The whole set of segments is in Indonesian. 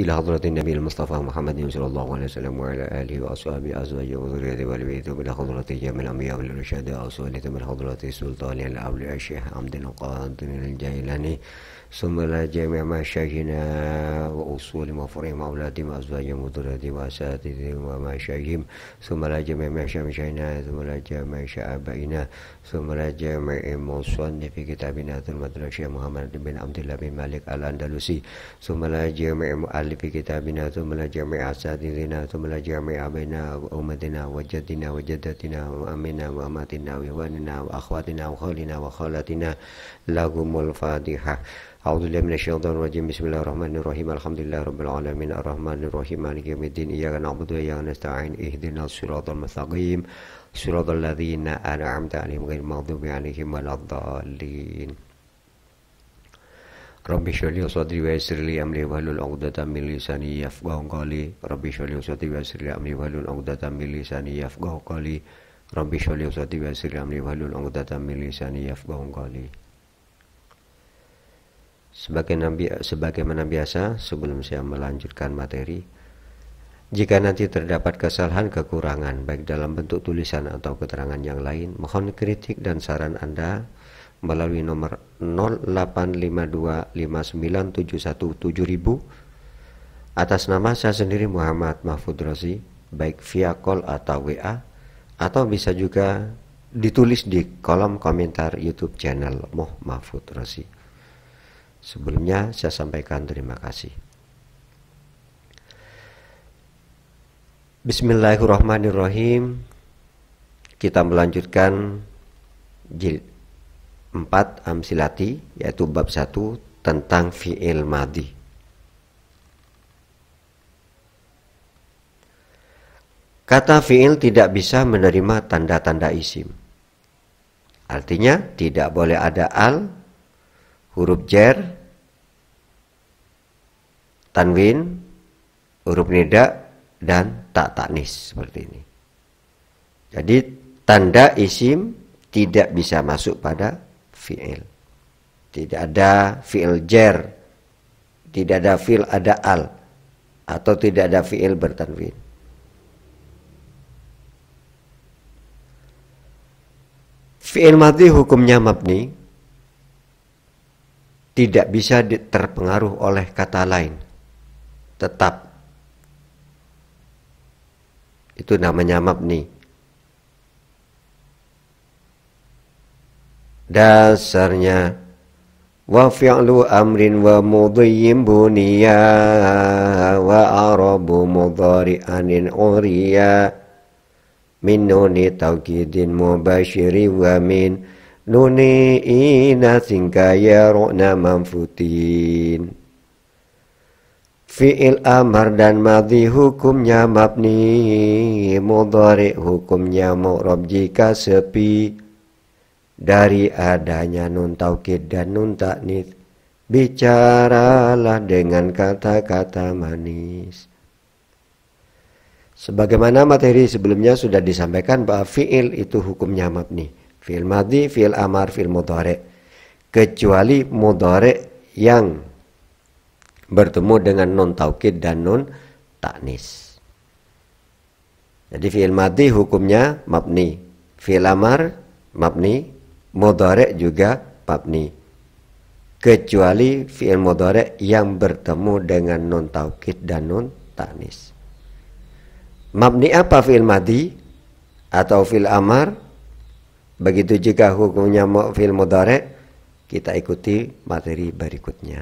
إلى حضرة النبي المصطفى محمد صلى الله عليه وسلم وعلى آله وأصحابه أزواجه وذريته والبيت وإلى حضرة جامع الأنبياء والرشاد أوصالة من حضرة السلطان الأول الشيخ عبد القادر الجيلاني ثم لها جميع مشايخنا وأصول مفرهم أولادهم أزواجهم وذريتهم وأساتذتهم ومشايخهم ثم لها جميع مشايخنا ثم لها جميع شعبائنا ثم لها جميع مصنف كتابنا ثم الشيخ محمد بن عبد الله بن مالك الأندلسي ثم لها جميع مؤلف كتابنا ثم لها جميع أساتذتنا ثم لها جميع أبينا وأمتنا وجدنا وجدتنا وأمنا وأماتنا وإخواننا وأخواتنا وخالنا وخالاتنا لهم الفاتحة أعوذ بالله من الشيطان الرجيم بسم الله الرحمن الرحيم الحمد لله رب العالمين الرحمن الرحيم مالك يوم الدين إياك نعبد وإياك نستعين اهدنا الصراط المستقيم صراط الذين أنعمت عليهم غير المغضوب عليهم ولا الضالين رب اشرح لي صدري ويسر لي أمري واحلل عقدة من لساني يفقهوا قولي رب اشرح لي صدري ويسر لي أمري واحلل عقدة من لساني يفقهوا قولي رب اشرح لي صدري ويسر لي أمري واحلل عقدة من لساني يفقهوا قولي Sebagai nabi, sebagaimana biasa, sebelum saya melanjutkan materi, jika nanti terdapat kesalahan kekurangan baik dalam bentuk tulisan atau keterangan yang lain, mohon kritik dan saran Anda melalui nomor 085259717000 atas nama saya sendiri Muhammad Mahfud Rosi baik via call atau WA atau bisa juga ditulis di kolom komentar YouTube channel Moh Mahfud Rosi. Sebelumnya saya sampaikan terima kasih. Bismillahirrahmanirrahim. Kita melanjutkan jilid 4 Amsilati yaitu bab 1 tentang fi'il madi. Kata fi'il tidak bisa menerima tanda-tanda isim. Artinya tidak boleh ada al huruf jer tanwin huruf nida dan tak taknis seperti ini jadi tanda isim tidak bisa masuk pada fiil tidak ada fiil jer tidak ada fiil ada al atau tidak ada fiil bertanwin fiil mati hukumnya mabni tidak bisa terpengaruh oleh kata lain. Tetap itu namanya mabni. Dasarnya wa fi'lu amrin wa mudhiyyin buniya wa arabu anin uriya min nuni tawkidin mubashiri wa min luni ina singkaya rukna mamfutin Fi'il amar dan madhi hukumnya mabni Mudhari hukumnya mu'rob jika sepi Dari adanya nun taukid dan nun taknit Bicaralah dengan kata-kata manis Sebagaimana materi sebelumnya sudah disampaikan bahwa fi'il itu hukumnya mabni fi'il madhi, fi'il amar, fi'il mudhari. Kecuali mudhari yang bertemu dengan non taukid dan non taknis. Jadi fi'il madhi hukumnya mabni, fi'il amar mabni, mudhari juga mabni. Kecuali fi'il mudhari yang bertemu dengan non taukid dan non taknis. Mabni apa fi'il madhi atau fi'il amar? Begitu jika hukumnya mu'fil mudare, kita ikuti materi berikutnya.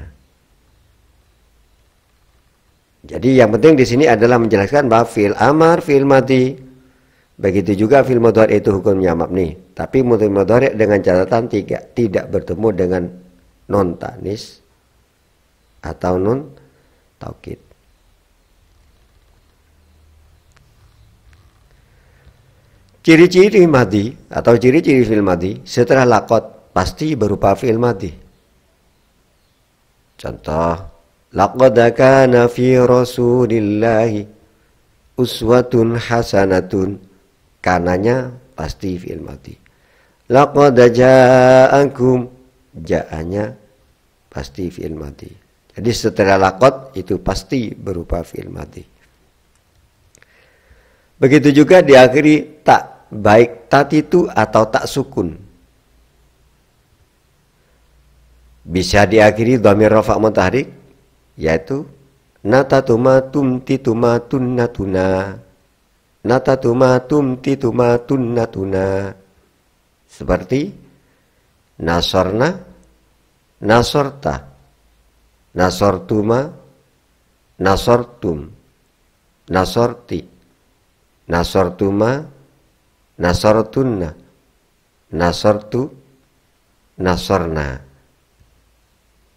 Jadi yang penting di sini adalah menjelaskan bahwa fil amar, fil mati. Begitu juga fil mudare itu hukumnya mabni. Tapi mu'fil mudare dengan catatan tiga, tidak bertemu dengan non tanis atau non taukid. Ciri-ciri mati atau ciri-ciri filmati mati setelah lakot pasti berupa filmati. mati. Contoh, lakot kana fi rasulillahi uswatun hasanatun. Kananya pasti filmati. mati. Laqad ja'akum ja'anya pasti filmati. mati. Jadi setelah lakot itu pasti berupa filmati. mati. Begitu juga diakhiri tak, baik tak itu atau tak sukun. Bisa diakhiri domir rofa mutahrik yaitu nata natatuma tum ti Natatuma tun natuna Seperti nasorna nasorta nasortuma nasortum nasorti Nasortuma, nasortunna, nasortu, nasorna.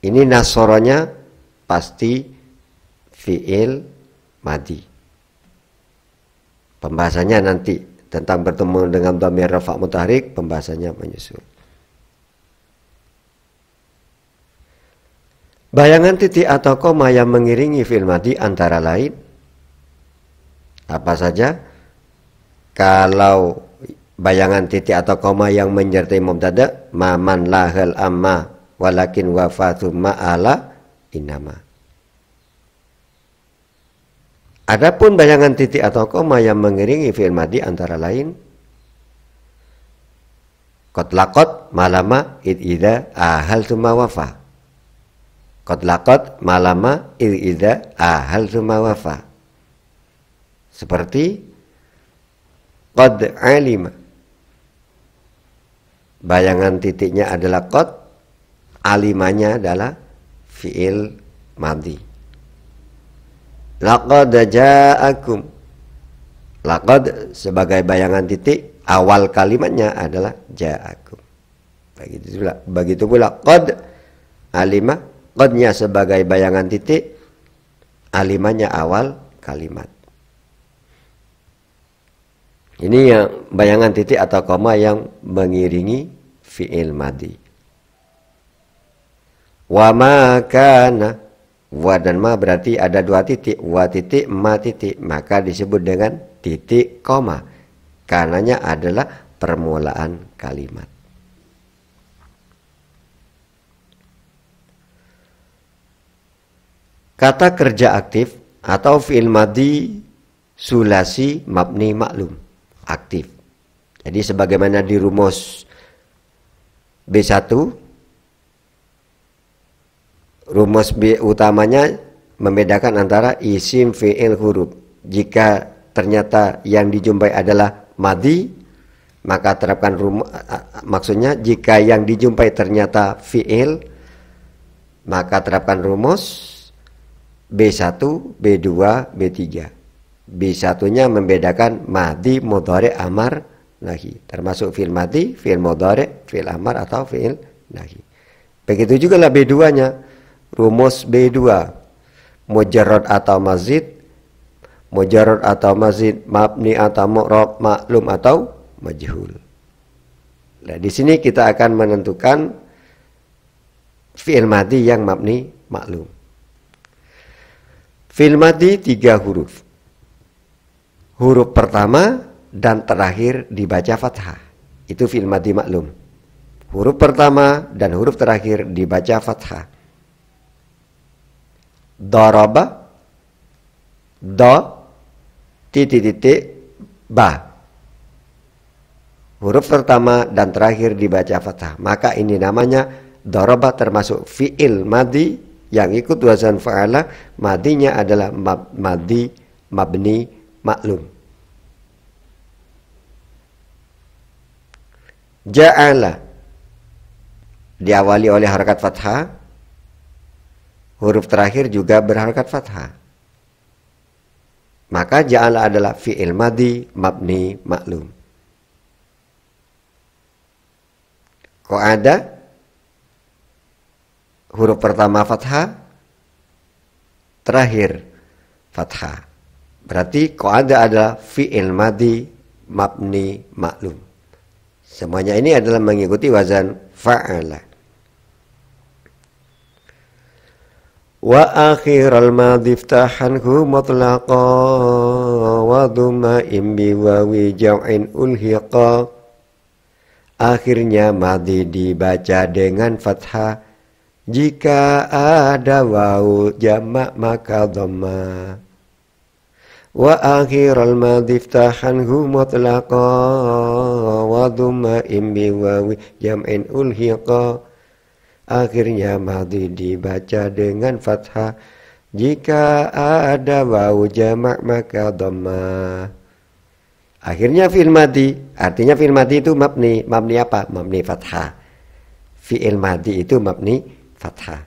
Ini nasoronya pasti fi'il madi. Pembahasannya nanti tentang bertemu dengan dhamir rafa mutarik, pembahasannya menyusul. Bayangan titik atau koma yang mengiringi fi'il madi antara lain apa saja? kalau bayangan titik atau koma yang menyertai mubtada maman lahal amma walakin wafatu ma'ala inama Adapun bayangan titik atau koma yang mengiringi fi'il madi antara lain Kotlakot malama id ida ahal tuma wafa Kotlakot malama id ida ahal tuma wafa Seperti Qad alima. Bayangan titiknya adalah qad, alimanya adalah fi'il mandi Laqad ja'akum. Laqad sebagai bayangan titik awal kalimatnya adalah ja'akum. Begitu pula, begitu pula qad alima qadnya sebagai bayangan titik alimanya awal kalimat. Ini yang bayangan titik atau koma yang mengiringi fi'il madi. Wa ma kana wa dan ma berarti ada dua titik, wa titik, ma titik, maka disebut dengan titik koma. Karenanya adalah permulaan kalimat. Kata kerja aktif atau fi'il madi sulasi mabni maklum aktif. Jadi sebagaimana di rumus B1 rumus B utamanya membedakan antara isim fi'il huruf. Jika ternyata yang dijumpai adalah madi, maka terapkan rumus maksudnya jika yang dijumpai ternyata fi'il maka terapkan rumus B1, B2, B3. B bisatunya membedakan madi, mudhari, amar, nahi. Termasuk fil madi, fil mudhari, fil amar atau fil nahi. Begitu juga lah B2-nya. Rumus B2. Mujarrad atau mazid, mujarrad atau mazid, mabni atau mu'rab, maklum atau majhul. Nah, di sini kita akan menentukan fil madi yang mabni maklum. Fil mati tiga huruf huruf pertama dan terakhir dibaca fathah. Itu fil madi maklum. Huruf pertama dan huruf terakhir dibaca fathah. Doroba, do, titik-titik, ba. Huruf pertama dan terakhir dibaca fathah. Maka ini namanya doroba termasuk fi'il madi yang ikut wazan fa'ala. Madinya adalah mab, madi mabni maklum. Ja'ala diawali oleh harakat fathah. Huruf terakhir juga berharakat fathah. Maka ja'ala adalah fi'il madi mabni maklum. Kok ada huruf pertama fathah, terakhir fathah. Berarti koada adalah fi'il madi mabni maklum. Semuanya ini adalah mengikuti wazan fa'ala. Wa akhiral madhi iftahanhu mutlaqa wa dhumma imbi wa wija'in ulhiqa. Akhirnya madi dibaca dengan fathah. Jika ada wau jamak maka dhamma wa akhir al وآخر الماضي افتحنه wa وضم إم بواو جمع ألحقا Akhirnya madhi dibaca dengan fathah Jika ada wawu jamak maka dhamma Akhirnya fi'il madhi Artinya fi'il madhi itu mabni Mabni apa? Mabni fathah Fi'il madhi itu mabni fathah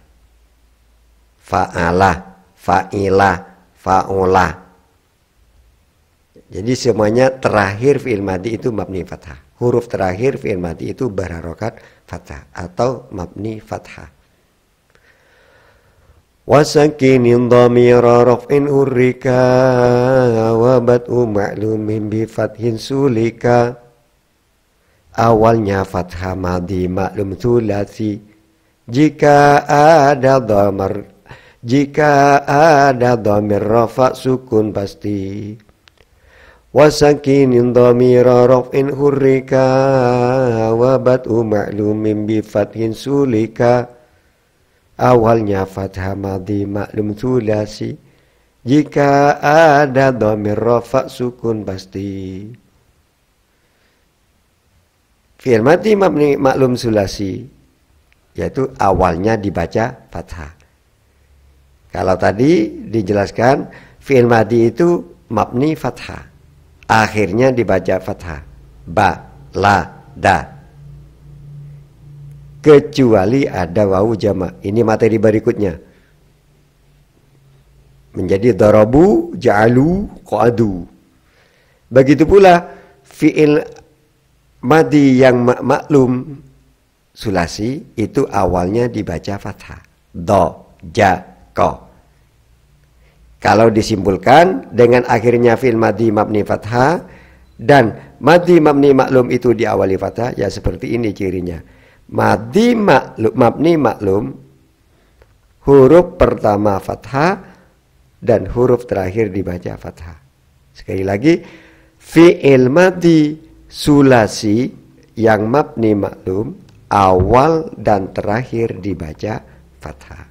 Fa'ala faila Fa'ulah jadi semuanya terakhir fi'il madi itu mabni fathah. Huruf terakhir fi'il madi itu berharokat fathah atau mabni fathah. وسكن ضمير رفع أركا وبدء معلوم بفتح سلكا Awalnya fathah madi maklum sulasi Jika ada domer Jika ada domer rofa sukun pasti وسكين ضمير رفع حرك وبدء معلوم بفتح sulika. awalnya fathah madhi maklum thulasi jika ada domir rofa sukun pasti Firmati mabni maklum sulasi yaitu awalnya dibaca fathah kalau tadi dijelaskan firmati itu mabni fathah akhirnya dibaca fathah ba la da kecuali ada wawu jama ini materi berikutnya menjadi darabu ja'alu qadu begitu pula fiil madi yang mak maklum sulasi itu awalnya dibaca fathah do ja ko kalau disimpulkan dengan akhirnya fil madi mabni fathah dan madi mabni maklum itu diawali fathah ya seperti ini cirinya. Madi maklum mabni maklum huruf pertama fathah dan huruf terakhir dibaca fathah. Sekali lagi fi'il madi sulasi yang mabni maklum awal dan terakhir dibaca fathah.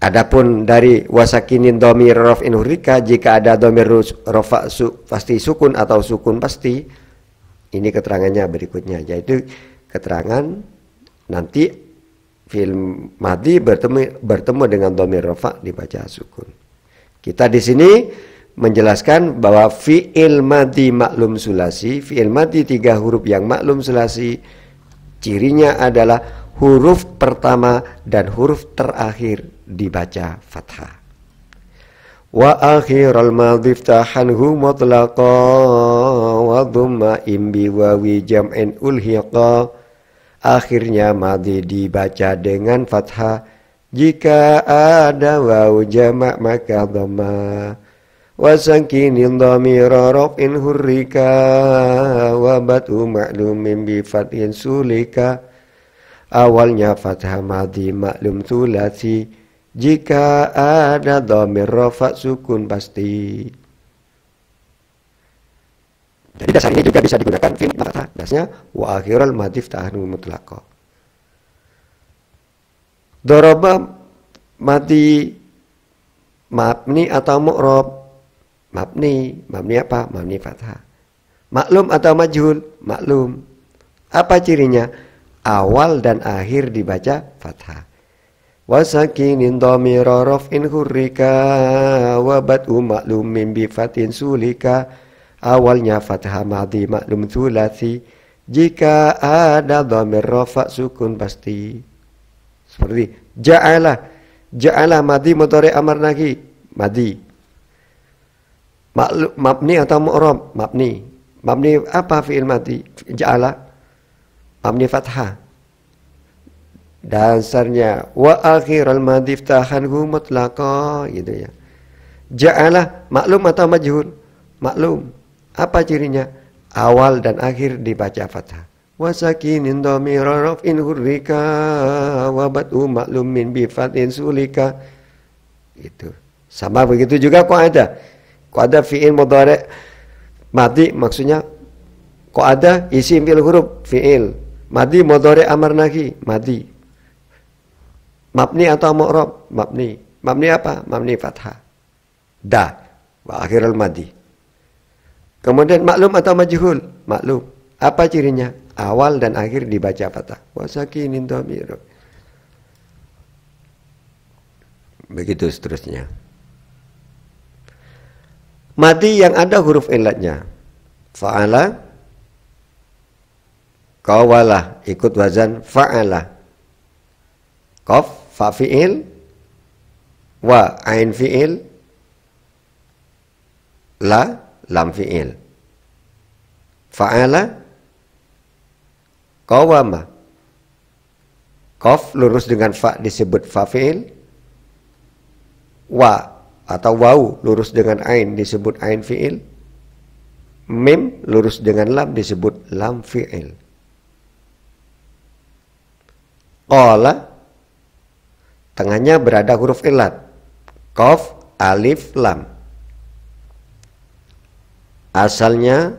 Adapun dari wasakinin domir rof inurika jika ada domir rofa su, pasti sukun atau sukun pasti ini keterangannya berikutnya yaitu keterangan nanti film madi bertemu bertemu dengan domir rofa dibaca sukun. Kita di sini menjelaskan bahwa fiil madi maklum sulasi fiil madi tiga huruf yang maklum sulasi cirinya adalah huruf pertama dan huruf terakhir dibaca fathah. Wa akhiral madhif tahanhu mutlaqa wa dhumma imbi wawi jam'in ulhiqa. Akhirnya madhi dibaca dengan fathah. Jika ada waw jamak maka dhamma. dhamira rafin hurrika wa batu ma'lumin bifatin sulika Awalnya fathah madhi maklum tulasi jika ada domir rofa sukun pasti. Jadi dasar ini juga bisa digunakan fil matah. Dasarnya wa akhirul madif ta'anul mutlaqo. Doroba mati mabni atau mu'rob. Mabni, mabni apa? Mabni fathah. Maklum atau majhul? Maklum. Apa cirinya? Awal dan akhir dibaca fathah domiro rofin hurrika wabat umaklum min bifatin sulika awalnya fathah madhi maklum thulati jika ada domir rofak sukun pasti seperti ja'ala ja'ala madhi motori amar nagi madhi Maklum, mabni atau mu'rob mabni mabni apa fi'il madhi ja'ala mabni fathah dasarnya wa ta'han madiftahanhu mutlaqa gitu ya ja'alah maklum atau majhul maklum apa cirinya awal dan akhir dibaca fathah wasakinin dhamira raf'in hurrika wa bad'u maklum min bifatin sulika itu sama begitu juga kok ada kok ada fi'il mudhari mati maksudnya kok ada isi fil huruf fi'il mati mudhari amar nahi madi Mabni atau mu'rob? Mabni. Mabni apa? Mabni fathah. Da. Wa akhirul madi. Kemudian maklum atau majhul? Maklum. Apa cirinya? Awal dan akhir dibaca fathah. Wasakinin domiru. Begitu seterusnya. Mati yang ada huruf ilatnya. Fa'ala. Kawalah. Ikut wazan fa'ala. Kof fa fi'il wa ain fi'il la lam fi'il fa'ala qawama qaf lurus dengan fa disebut fa fi'il wa atau wau lurus dengan ain disebut ain fi'il mim lurus dengan lam disebut lam fi'il qala Tengahnya berada huruf ilat. Kof, alif, lam. Asalnya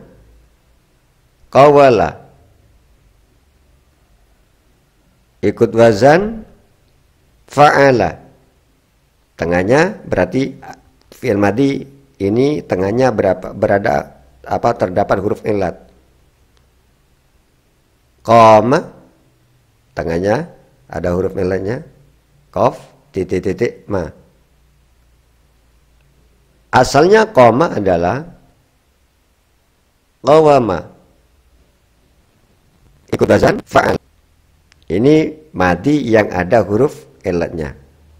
kawala. Ikut wazan fa'ala. Tengahnya berarti fi'il ini tengahnya berapa berada apa terdapat huruf ilat. Koma tengahnya ada huruf ilatnya Kof titik titik ma. Asalnya koma adalah qawama. Ikut azan fa'al. Ini mati yang ada huruf elatnya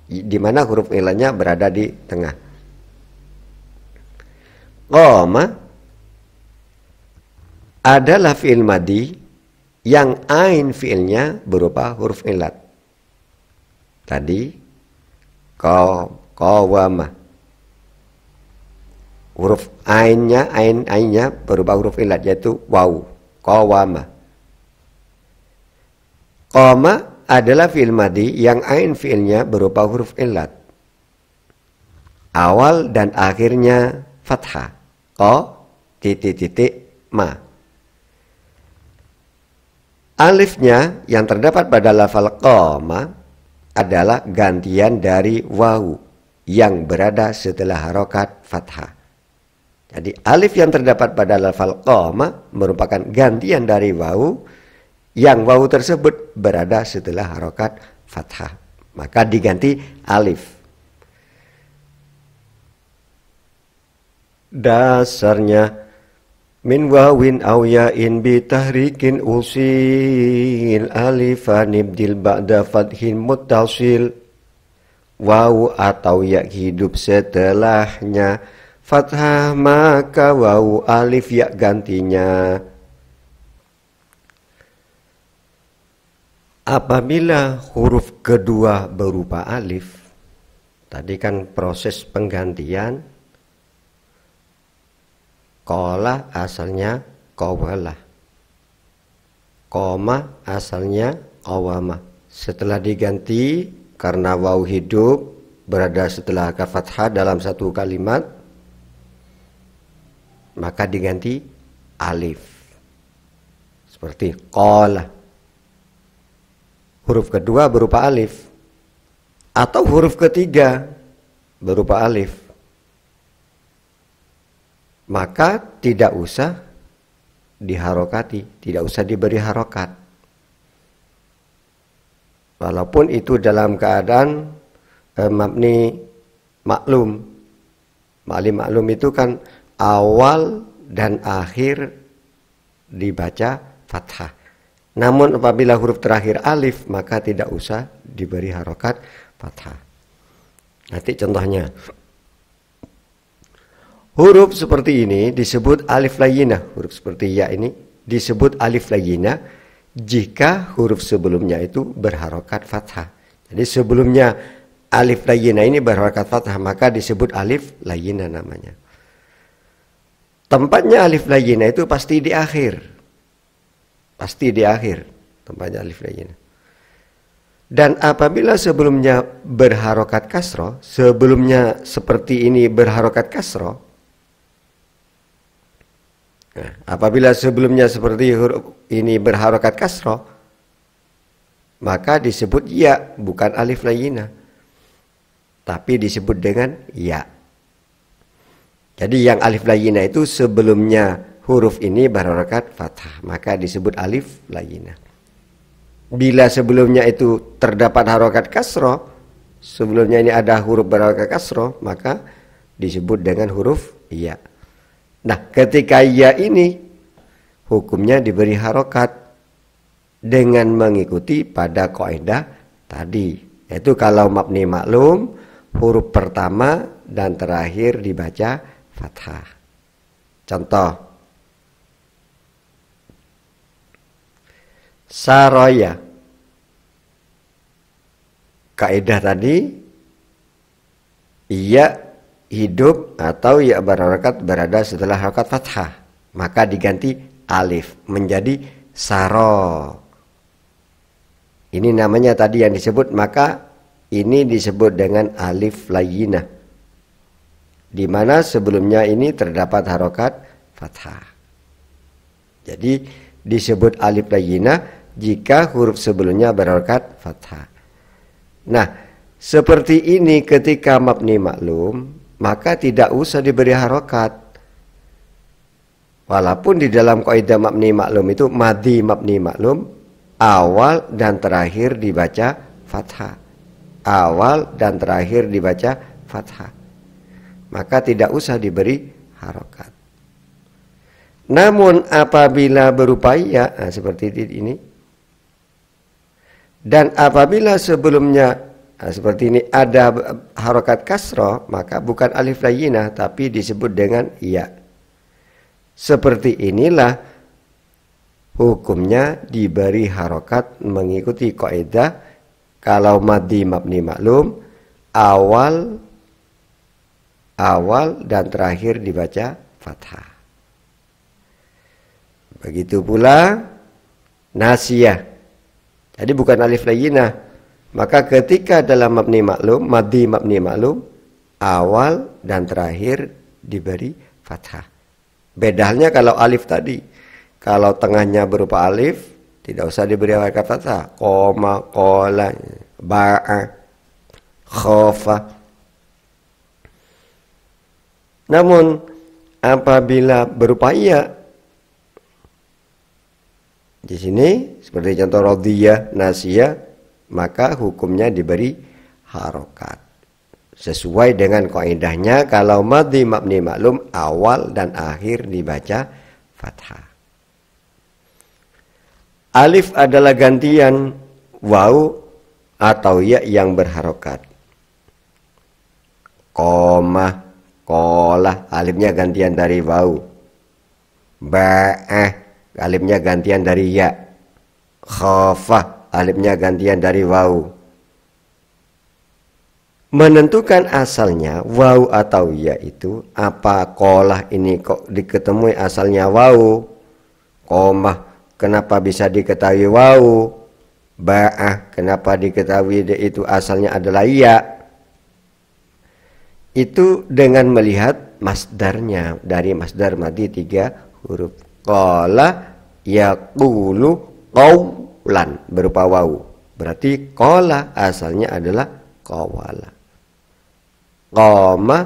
Di mana huruf elatnya berada di tengah. koma adalah fi'il madi yang ain fi'ilnya berupa huruf ilat tadi ko huruf ainnya ain ainnya berubah huruf ilat yaitu wau kawama koma adalah fi'il madi yang ain fi'ilnya berupa huruf ilat awal dan akhirnya fathah ko titik titik ma alifnya yang terdapat pada lafal qama adalah gantian dari wawu yang berada setelah harokat fathah. Jadi alif yang terdapat pada lafal qoma merupakan gantian dari wawu yang wawu tersebut berada setelah harokat fathah. Maka diganti alif. Dasarnya min wawin aw ya'in bi tahrikin usil alifan ibdil ba'da fathin muttasil waw atau ya hidup setelahnya fathah maka waw alif ya gantinya apabila huruf kedua berupa alif tadi kan proses penggantian Kola asalnya kawalah, Koma asalnya kawama. Setelah diganti karena wau hidup berada setelah fathah dalam satu kalimat maka diganti alif. Seperti kola. Huruf kedua berupa alif atau huruf ketiga berupa alif maka tidak usah diharokati, tidak usah diberi harokat. Walaupun itu dalam keadaan eh, mabni maklum. Mali maklum itu kan awal dan akhir dibaca fathah. Namun apabila huruf terakhir alif maka tidak usah diberi harokat fathah. Nanti contohnya Huruf seperti ini disebut alif layyinah. Huruf seperti ya ini disebut alif layyinah jika huruf sebelumnya itu berharokat fathah. Jadi sebelumnya alif layyinah ini berharokat fathah maka disebut alif layyinah namanya. Tempatnya alif layyinah itu pasti di akhir. Pasti di akhir tempatnya alif layyinah. Dan apabila sebelumnya berharokat kasro, sebelumnya seperti ini berharokat kasro, Nah, apabila sebelumnya seperti huruf ini berharokat kasroh, maka disebut ya, bukan alif layina. Tapi disebut dengan ya. Jadi yang alif layina itu sebelumnya huruf ini berharokat fathah, maka disebut alif layina. Bila sebelumnya itu terdapat harokat kasroh, sebelumnya ini ada huruf berharokat kasroh, maka disebut dengan huruf ya. Nah, ketika ya ini hukumnya diberi harokat dengan mengikuti pada kaidah tadi. Yaitu kalau mabni maklum huruf pertama dan terakhir dibaca fathah. Contoh Saroya Kaidah tadi Iya hidup atau ya barokat berada setelah harokat fathah maka diganti alif menjadi saro ini namanya tadi yang disebut maka ini disebut dengan alif layina di mana sebelumnya ini terdapat harokat fathah jadi disebut alif layina jika huruf sebelumnya berharokat fathah nah seperti ini ketika mabni maklum maka tidak usah diberi harokat. Walaupun di dalam kaidah mabni maklum itu madi mabni maklum awal dan terakhir dibaca fathah. Awal dan terakhir dibaca fathah. Maka tidak usah diberi harokat. Namun apabila berupaya nah, seperti ini dan apabila sebelumnya Nah, seperti ini ada harokat kasro maka bukan alif layina tapi disebut dengan ya. Seperti inilah hukumnya diberi harokat mengikuti kaidah kalau madi mabni maklum awal awal dan terakhir dibaca fathah. Begitu pula nasiyah. Jadi bukan alif layyinah maka ketika dalam mabni maklum, madi mabni maklum, awal dan terakhir diberi fathah. Bedanya kalau alif tadi, kalau tengahnya berupa alif, tidak usah diberi kata fathah. Koma, kola, ba'a, khofa. Namun apabila berupa iya, di sini seperti contoh rodiyah, nasiyah, maka hukumnya diberi harokat. Sesuai dengan kaidahnya kalau madhi mabni maklum awal dan akhir dibaca fathah. Alif adalah gantian wau atau ya yang berharokat. koma kolah, alifnya gantian dari wau. Ba'ah, alifnya gantian dari ya. Khafah, alifnya gantian dari wau menentukan asalnya wau atau ya itu apa kolah ini kok diketemui asalnya wau koma kenapa bisa diketahui wau ba'ah kenapa diketahui itu asalnya adalah ya itu dengan melihat masdarnya dari masdar mati tiga huruf kolah ya kulu kau lan berupa wau. Berarti kola asalnya adalah kawala. Koma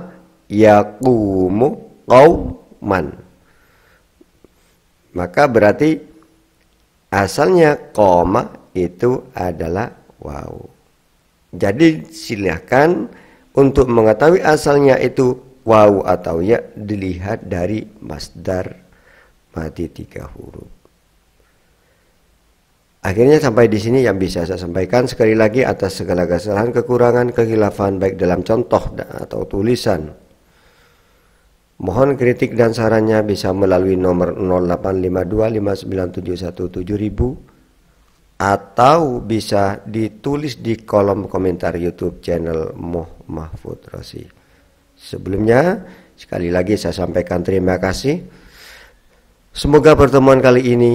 yakumu kauman. Maka berarti asalnya koma itu adalah wau. Jadi silahkan untuk mengetahui asalnya itu wau atau ya dilihat dari masdar mati tiga huruf. Akhirnya sampai di sini yang bisa saya sampaikan sekali lagi atas segala kesalahan, kekurangan, kehilafan baik dalam contoh atau tulisan. Mohon kritik dan sarannya bisa melalui nomor 085259717000 atau bisa ditulis di kolom komentar YouTube channel Moh Mahfud Rosi. Sebelumnya, sekali lagi saya sampaikan terima kasih. Semoga pertemuan kali ini